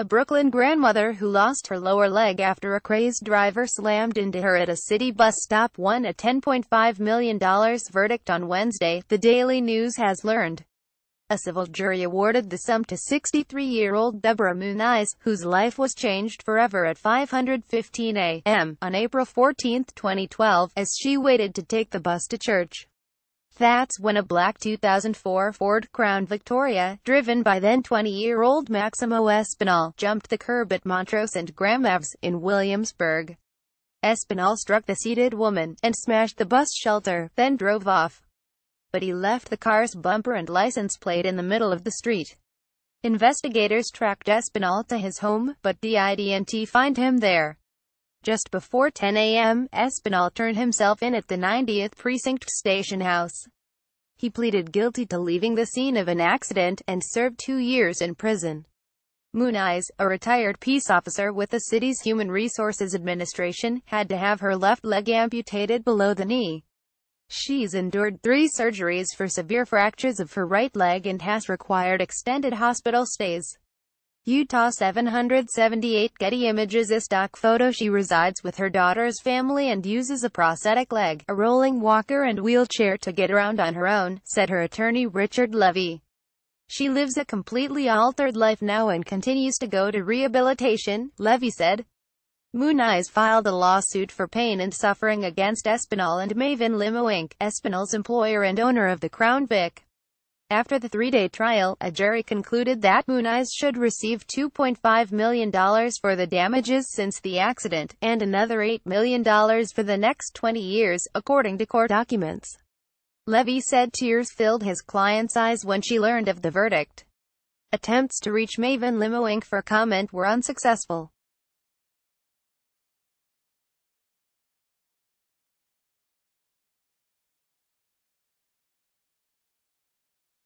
a Brooklyn grandmother who lost her lower leg after a crazed driver slammed into her at a city bus stop won a $10.5 million verdict on Wednesday, the Daily News has learned. A civil jury awarded the sum to 63-year-old Deborah Muniz, whose life was changed forever at 5.15 a.m. on April 14, 2012, as she waited to take the bus to church. That's when a black 2004 Ford Crown Victoria, driven by then-20-year-old Maximo Espinal, jumped the curb at Montrose and Graham Aves, in Williamsburg. Espinal struck the seated woman, and smashed the bus shelter, then drove off. But he left the car's bumper and license plate in the middle of the street. Investigators tracked Espinal to his home, but didn't find him there. Just before 10 a.m., Espinal turned himself in at the 90th Precinct Station House. He pleaded guilty to leaving the scene of an accident, and served two years in prison. Eyes, a retired peace officer with the city's Human Resources Administration, had to have her left leg amputated below the knee. She's endured three surgeries for severe fractures of her right leg and has required extended hospital stays. Utah 778 Getty Images A stock photo She resides with her daughter's family and uses a prosthetic leg, a rolling walker and wheelchair to get around on her own, said her attorney Richard Levy. She lives a completely altered life now and continues to go to rehabilitation, Levy said. Moon Eyes filed a lawsuit for pain and suffering against Espinal and Maven Limo Inc., Espinal's employer and owner of the Crown Vic. After the three-day trial, a jury concluded that Muniz should receive $2.5 million for the damages since the accident, and another $8 million for the next 20 years, according to court documents. Levy said tears filled his client's eyes when she learned of the verdict. Attempts to reach Maven Limo Inc. for comment were unsuccessful.